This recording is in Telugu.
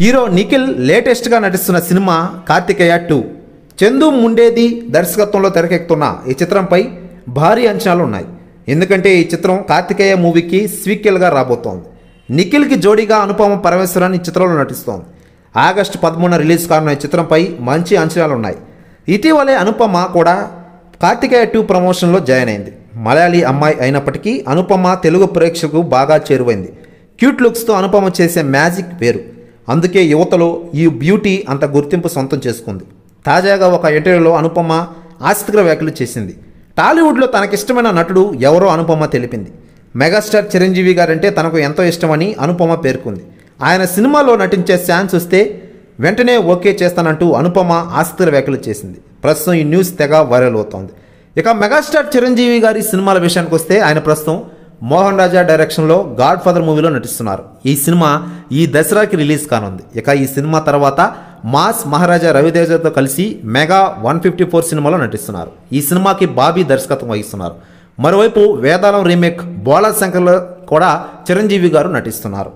హీరో నిఖిల్ లేటెస్ట్గా నటిస్తున్న సినిమా కార్తికేయ టూ చందు ముండేది దర్శకత్వంలో తెరకెక్కుతున్న ఈ చిత్రంపై భారీ అంచనాలు ఉన్నాయి ఎందుకంటే ఈ చిత్రం కార్తికేయ మూవీకి స్వీకెల్గా రాబోతోంది నిఖిల్కి జోడీగా అనుపమ పరమేశ్వరాన్ని చిత్రంలో నటిస్తోంది ఆగస్టు పదమూడున రిలీజ్ కానున్న ఈ చిత్రంపై మంచి అంచనాలు ఉన్నాయి ఇటీవలే అనుపమ కూడా కార్తికేయ టూ ప్రమోషన్లో జాయిన్ అయింది మలయాళీ అమ్మాయి అయినప్పటికీ అనుపమ తెలుగు ప్రేక్షకు బాగా చేరువైంది క్యూట్ లుక్స్తో అనుపమ చేసే మ్యాజిక్ వేరు అందుకే యువతలో ఈ బ్యూటీ అంత గుర్తింపు సొంతం చేసుకుంది తాజాగా ఒక ఇంటర్వ్యూలో అనుపమ ఆసక్తికర వ్యాఖ్యలు చేసింది టాలీవుడ్లో తనకిష్టమైన నటుడు ఎవరో అనుపమ తెలిపింది మెగాస్టార్ చిరంజీవి గారంటే తనకు ఎంతో ఇష్టమని అనుపమ పేర్కొంది ఆయన సినిమాలో నటించే ఛాన్స్ వస్తే వెంటనే ఓకే చేస్తానంటూ అనుపమ ఆసక్తికర వ్యాఖ్యలు చేసింది ప్రస్తుతం ఈ న్యూస్ తెగ వైరల్ అవుతోంది ఇక మెగాస్టార్ చిరంజీవి గారి సినిమాల విషయానికి వస్తే ఆయన ప్రస్తుతం మోహన్ రాజా డైరెక్షన్లో గాడ్ ఫాదర్ మూవీలో నటిస్తున్నారు ఈ సినిమా ఈ దసరాకి రిలీజ్ కానుంది ఇక ఈ సినిమా తర్వాత మాస్ మహారాజా రవితేజతో కలిసి మెగా వన్ ఫిఫ్టీ ఫోర్ సినిమాలో నటిస్తున్నారు ఈ సినిమాకి బాబీ దర్శకత్వం వహిస్తున్నారు మరోవైపు వేదాలం రీమేక్ బోళా శంకర్లో కూడా చిరంజీవి గారు నటిస్తున్నారు